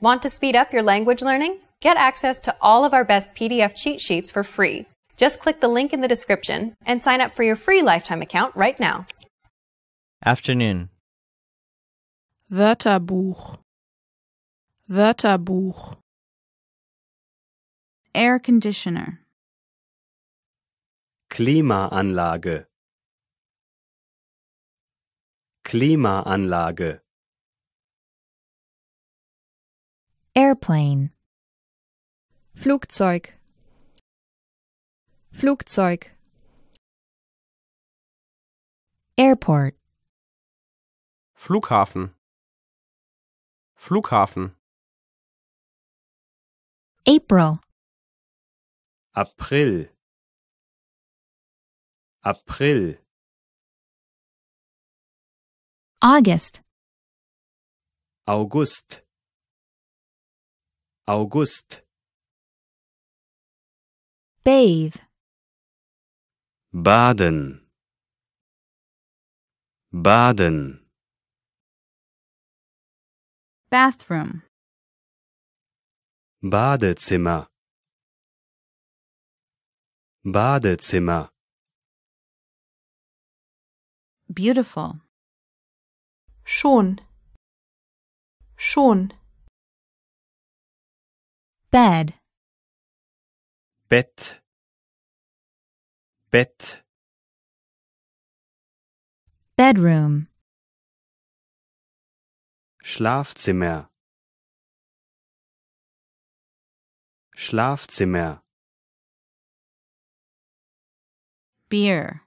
Want to speed up your language learning? Get access to all of our best PDF cheat sheets for free. Just click the link in the description and sign up for your free lifetime account right now. Afternoon. Wörterbuch. Wörterbuch. Air conditioner. Klimaanlage. Klimaanlage. Airplane Flugzeug Flugzeug Airport Flughafen Flughafen April April April August August August. Bathe. Baden. Baden. Bathroom. Badezimmer. Badezimmer. Beautiful. Schon. Schon bed bête bête bedroom Schlafzimmer Schlafzimmer Beer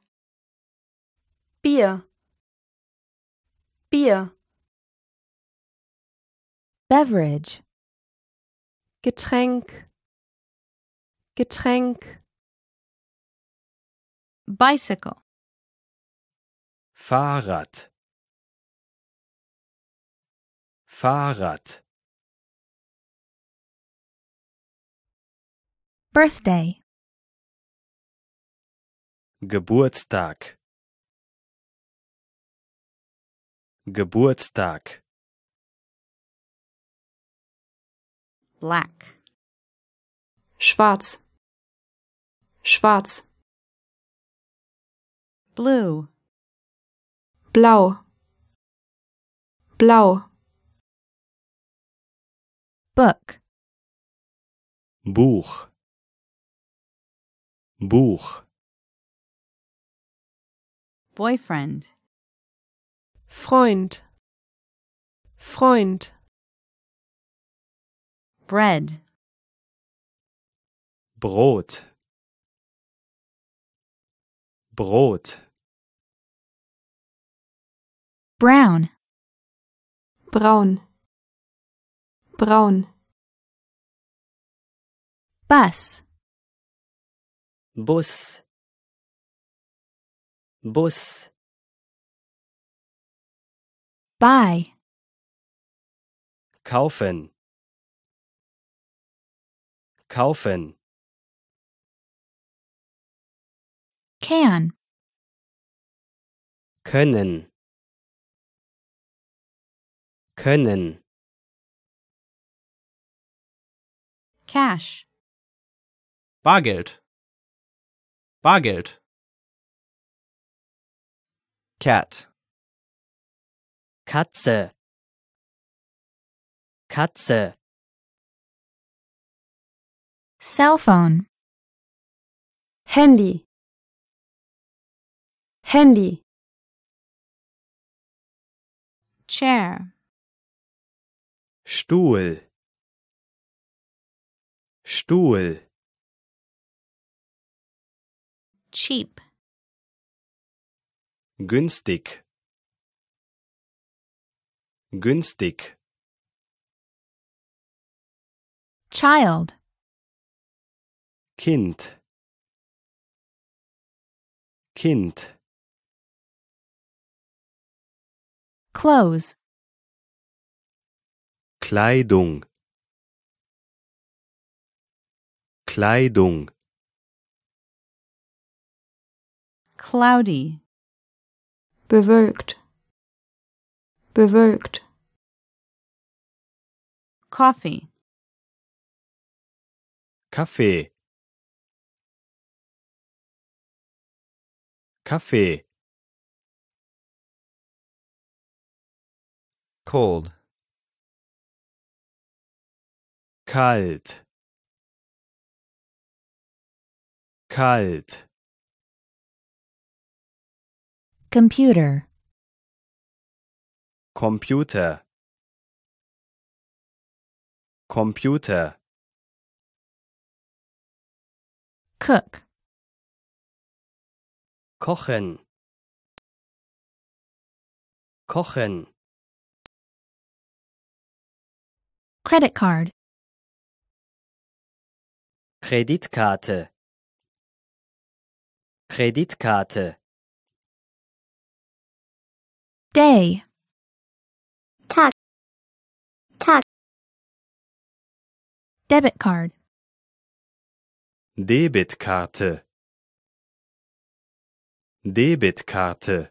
Beer. Beer. Beverage Getränk, Getränk. Bicycle. Fahrrad, Fahrrad. Birthday. Geburtstag. Geburtstag. black. Schwarz. Schwarz. Blue. Blau. Blau. Book. Buch. Buch. Boyfriend. Freund. Freund bread Brot Brot brown braun braun bus Bus Bus buy kaufen kaufen can können können cash Bargeld Bargeld cat Katze Katze Cell phone. Handy. Handy. Chair. Stuhl. Stuhl. Cheap. Günstig. Günstig. Child. Kind Kind Clothes Kleidung Kleidung cloudy bewölkt bewölkt coffee Kaffee Kaffee. Cold. Kalt. Kalt. Computer. Computer. Computer. Cook kochen kochen credit card Kreditkarte Kreditkarte Day Tag Tag Debit card Debitkarte Debitkarte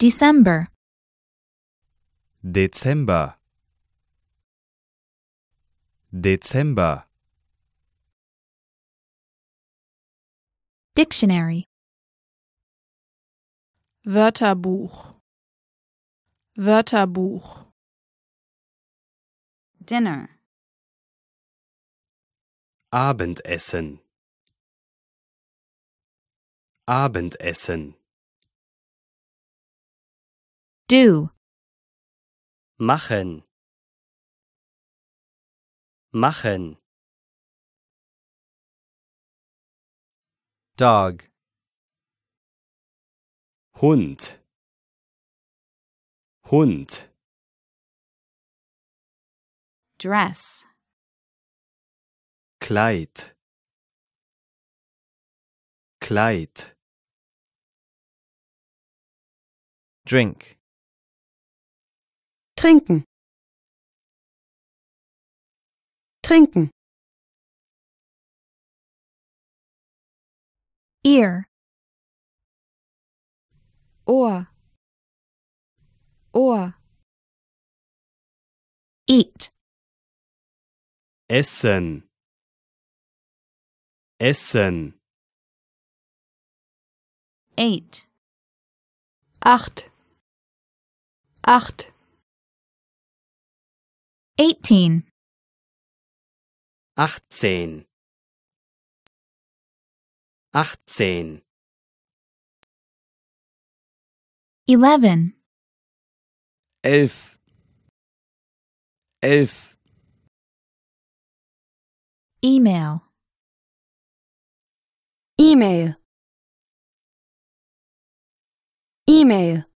December Dezember Dezember Dictionary Wörterbuch Wörterbuch Dinner Abendessen Abendessen. Do. Machen. Machen. Dog. Hund. Hund. Dress. Kleid. Kleid. Drink. Trinken. Trinken. Ear. Ohr. Ohr. Eat. Essen. Essen. Eight. Acht. acht. Eighteen. Achtzehn. Achtzehn. Eleven. Elf. Elf. Email. Email. mail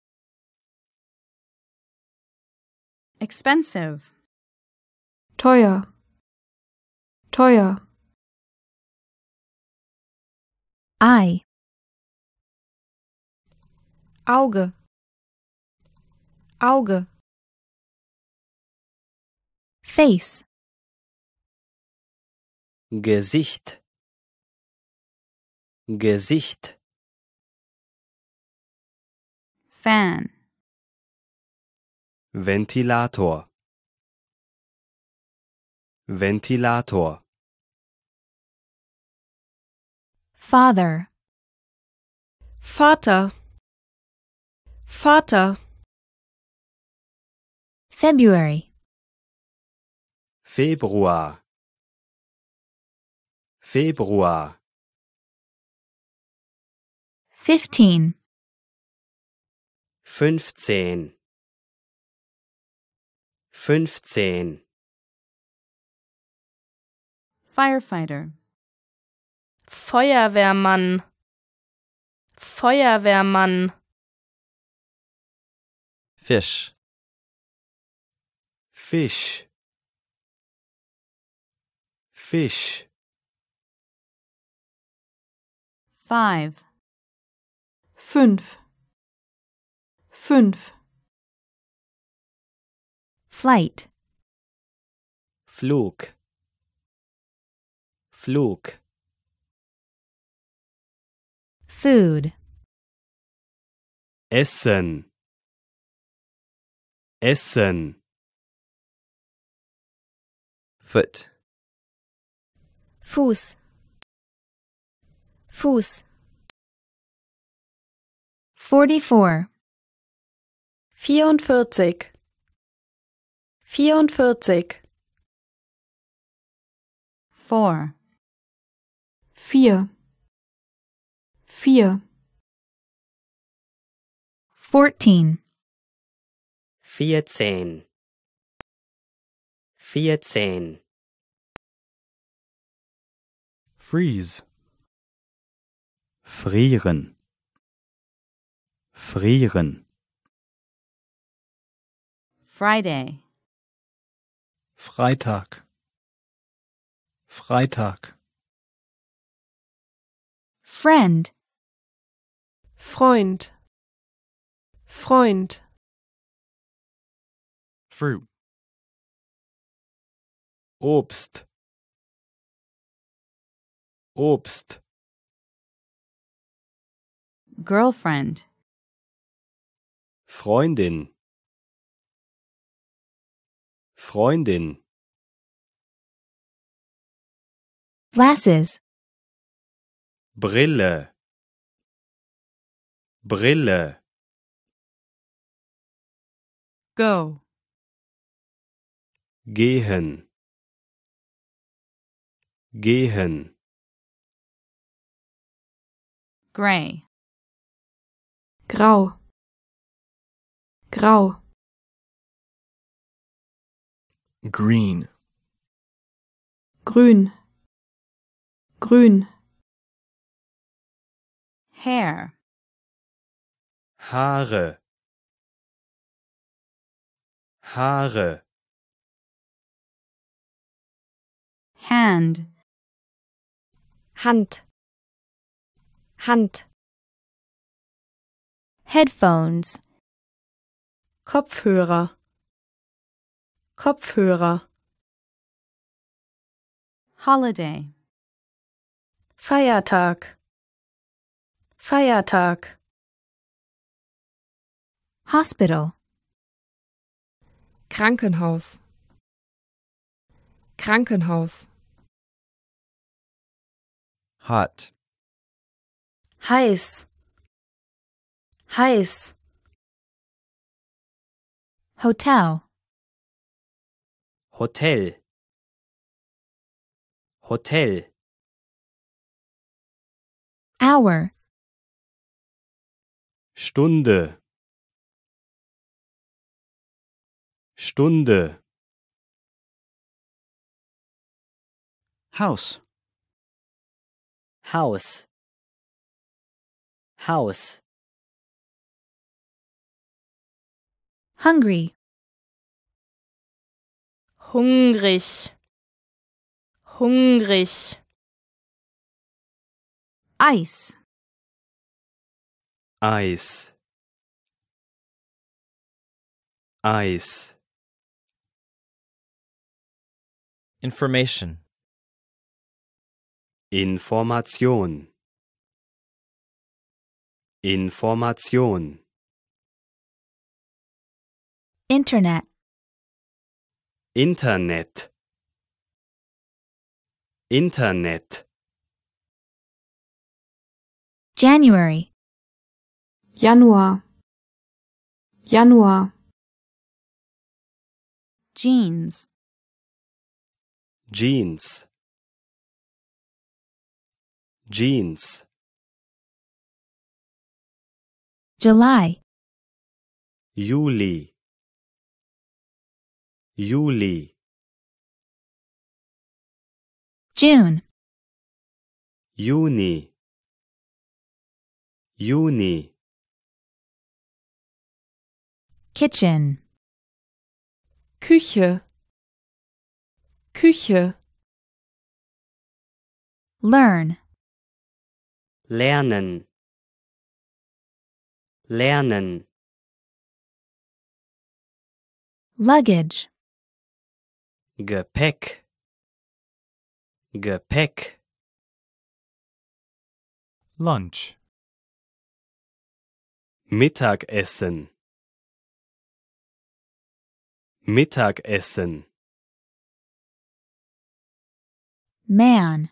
Expensive. Teuer. Teuer. Ei. Auge. Auge. Face. Gesicht. Gesicht. Fan. Ventilator Ventilator Father Vater Vater February Februar Februar Fifteen Fünfzehn fünfzehn Firefighter Feuerwehrmann Feuerwehrmann Fisch Fisch Fisch Five. Fünf. Fünf. Flight. Flug. Flug. Food. Essen. Essen. Foot. Fuß. Fuß. 44. 44 vierundvierzig four vier vier fourteen vierzehn vierzehn freeze frieren frieren Friday Freitag Freitag Friend Freund Freund Fruit Obst Obst Girlfriend Freundin Freundin Glasses Brille Brille Go Gehen Gehen Gray Grau Grau green grün grün hair Haare Haare hand hand hand headphones Kopfhörer Kopfhörer. Holiday. Feiertag. Feiertag. Hospital. Krankenhaus. Krankenhaus. Hot. Heiß. Heiß. Hotel. Hotel Hotel Hour Stunde Stunde House. House. House. Hungry hungrig, hungrig. Eis, Eis, Eis. Information, Information, Information. Internet. Internet Internet January Januar Januar Jeans Jeans Jeans July Juli Juli June Juni Juni Kitchen Küche Küche Learn Lernen Lernen Luggage Gepäck Gepäck Lunch Mittagessen Mittagessen Man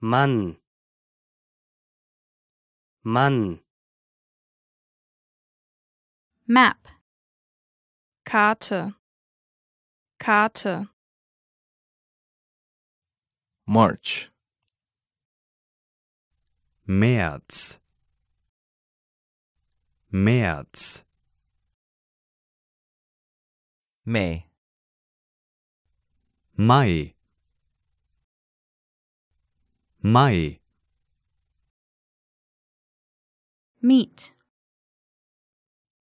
Mann Mann Map Karte Karte March März März May Mai Mai Meat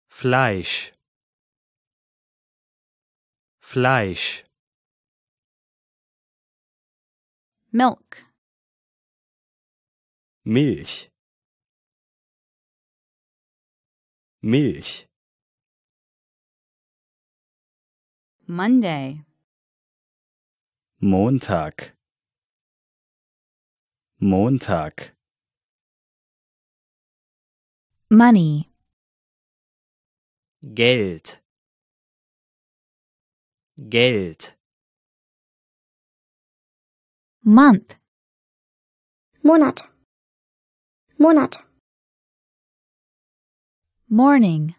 Fleisch Fleisch Milk Milch Milch Monday Montag Montag Money Geld Geld. Month. Monat. Monat. Morning.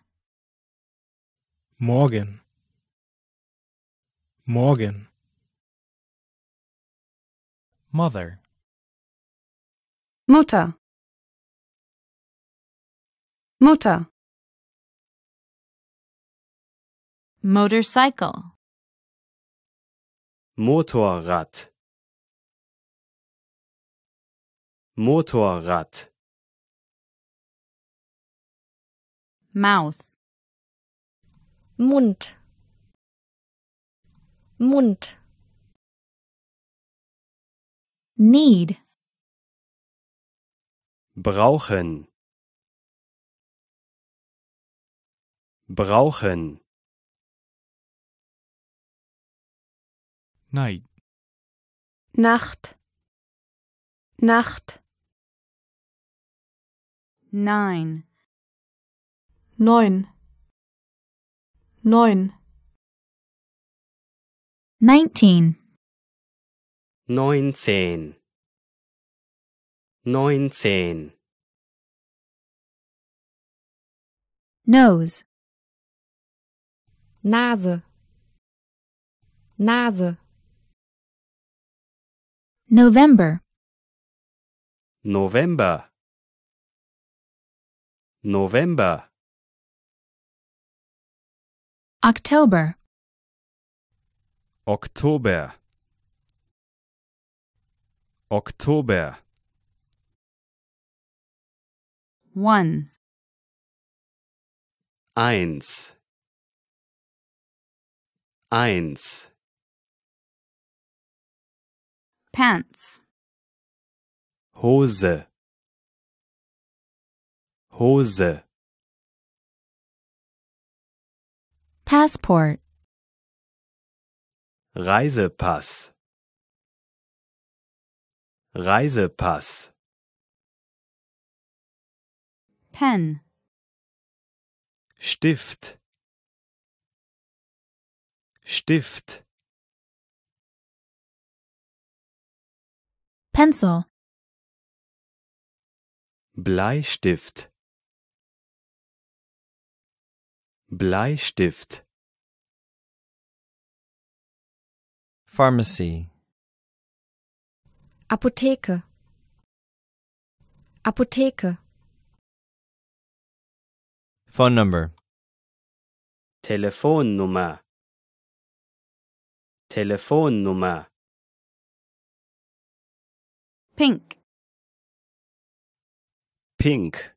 Morgen. Morgen. Mother. Mutter. Mutter. Motorcycle. Motorrad Motorrad Mouth Mund Mund Need brauchen brauchen ない Nacht Nacht Nein Neun Neun Nineteen Neunzehn Neunzehn Nose Nase Nase November. November. November. October. October. October. One. Eins. Eins. Pants. Hose. Hose. Passport. Reisepass. Reisepass. Pen. Stift. Stift. Pencil. Bleistift. Bleistift. Pharmacy. Apotheke. Apotheke. Phone number. Telefonnummer. Telefonnummer pink pink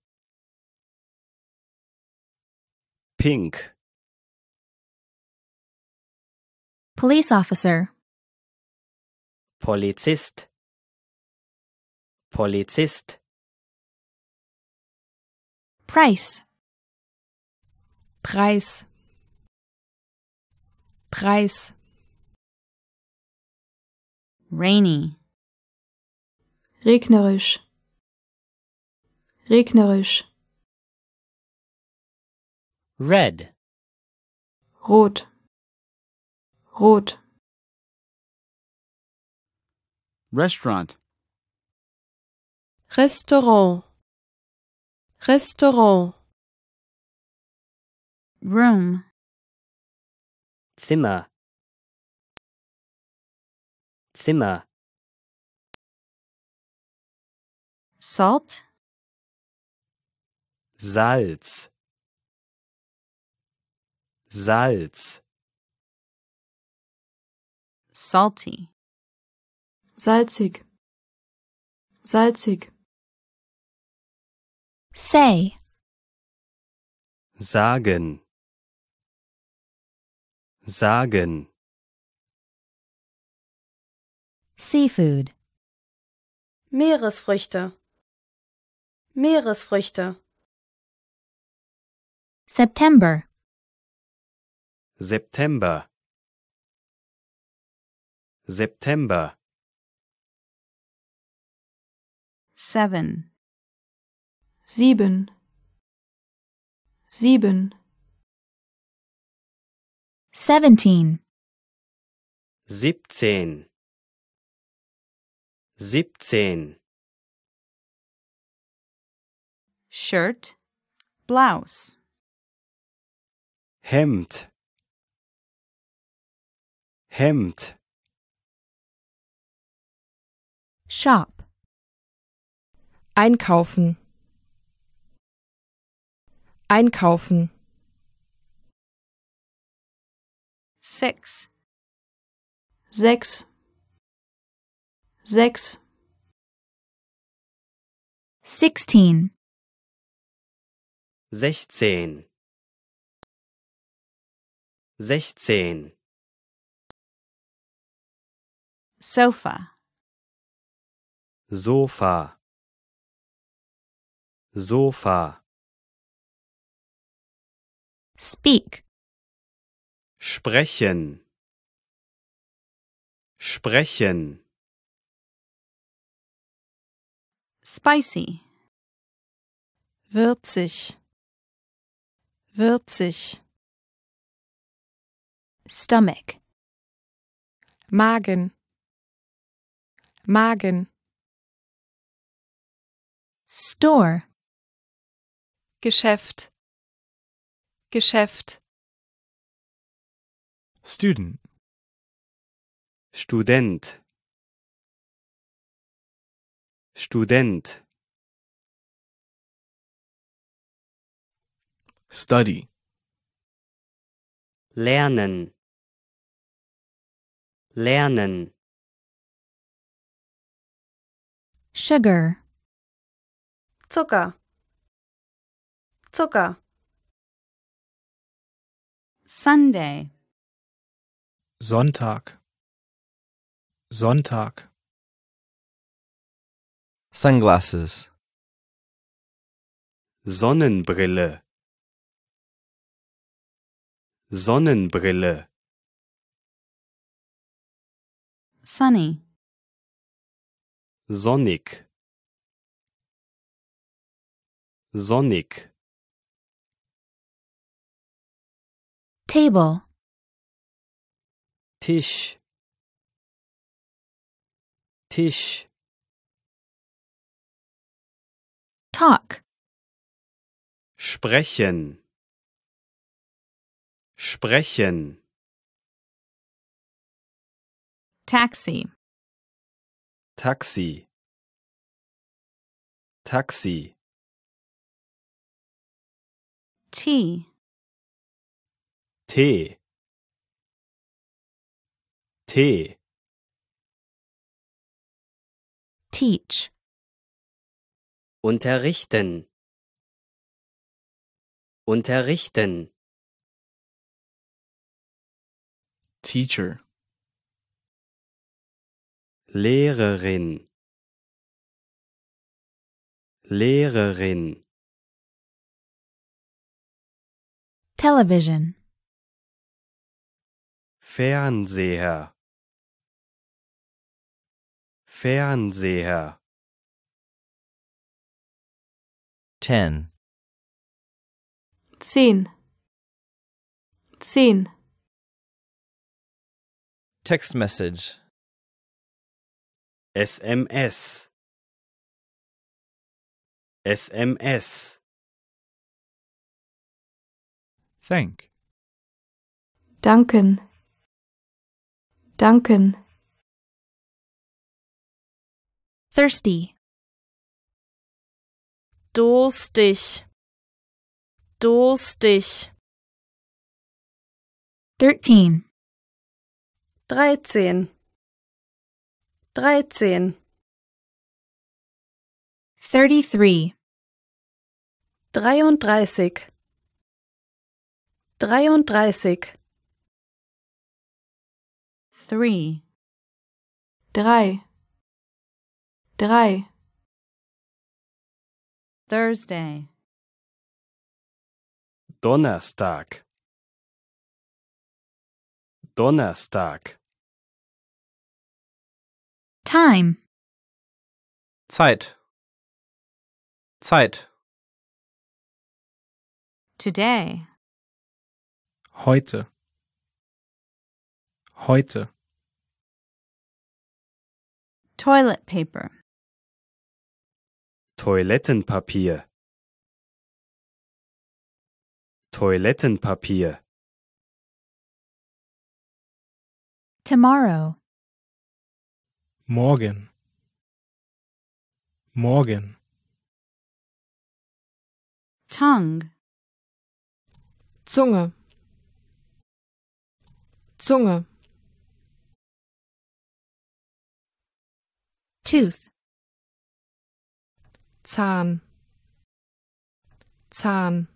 pink police officer Polizist Polizist Price Preis Preis Rainy regnerisch regnerisch red rot rot restaurant restaurant restaurant room Zimmer Zimmer Salt. Salz. Salz. Salty. Salzig. Salzig. Say. Sagen. Sagen. Seafood. Meeresfrüchte. Meeresfrüchte. September. September. September. Seven. Sieben. Sieben. Seventeen. Siebzehn. Siebzehn. Shirt, Blouse. Hemd, Hemd. Shop. Einkaufen. Einkaufen. Six. Sechs. Sechs. Sixteen sechzehn sechzehn Sofa Sofa Sofa Speak Sprechen Sprechen Spicy Würzig Würzig. Stomach. Magen. Magen. Store. Geschäft. Geschäft. Student. Student. Student. study lernen lernen sugar Zucker Zucker Sunday Sonntag Sonntag Sunglasses Sonnenbrille Sonnenbrille Sunny Sonnig Sonnig Table Tisch Tisch Talk Sprechen sprechen Taxi Taxi Taxi Tee Tee Tee Teach Unterrichten Unterrichten Teacher Lehrerin Lehrerin Television Fernseher Fernseher 10 Zehn. Zehn text message SMS SMS Thank Danken Danken Thirsty Durstig Durstig 13 dreizehn, dreizehn, thirty-three, dreiunddreißig, dreiunddreißig, three, drei, drei, Thursday, Donnerstag Donnerstag Time. Zeit. Zeit. Today. Heute. Heute. Toilet paper. Toilettenpapier. Toilettenpapier. Tomorrow. morgen morgen tongue Zunge Zunge tooth Zahn Zahn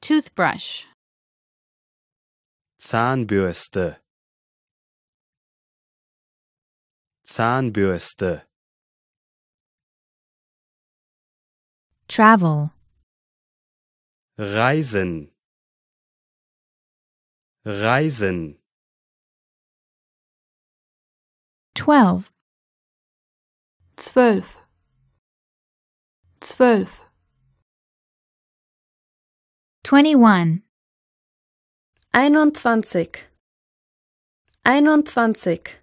toothbrush Zahnbürste Zahnbürste Travel Reisen Reisen 12 zwölf zwölf twenty one einundzwanzig einundzwanzig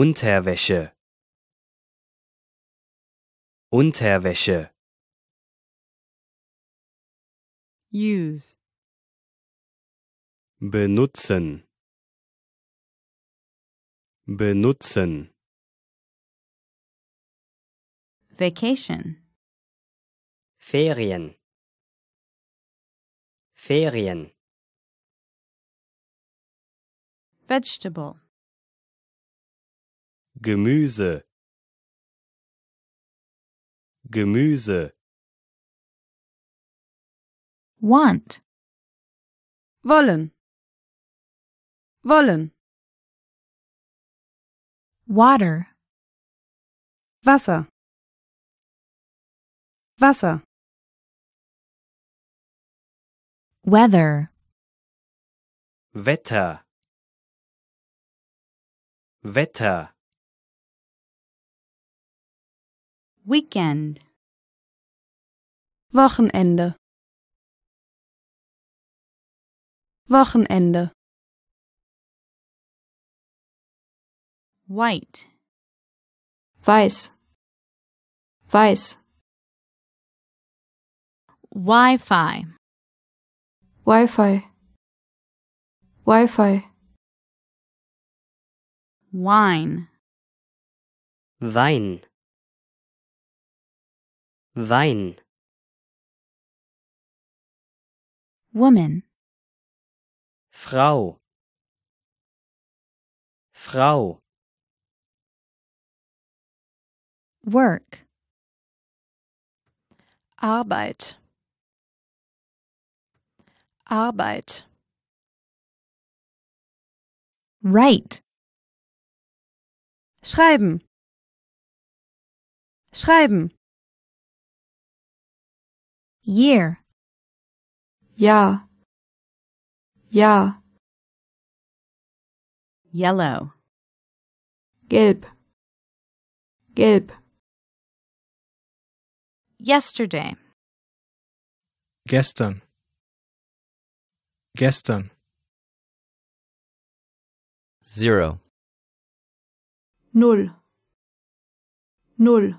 Unterwäsche Unterwäsche use benutzen benutzen vacation Ferien Ferien vegetable Gemüse Gemüse want wollen wollen water Wasser Wasser weather Wetter Wetter Weekend. Wochenende. Wochenende. White. Weiß. Weiß. Wi-Fi. Wi-Fi. Wi-Fi. Wine. Wein. Wein Woman Frau Frau Work Arbeit Arbeit Write Schreiben Schreiben year. Yeah. Yeah. Yellow. Gelb. Gelb. Yesterday. Gestern. Gestern. Zero. Null. Null.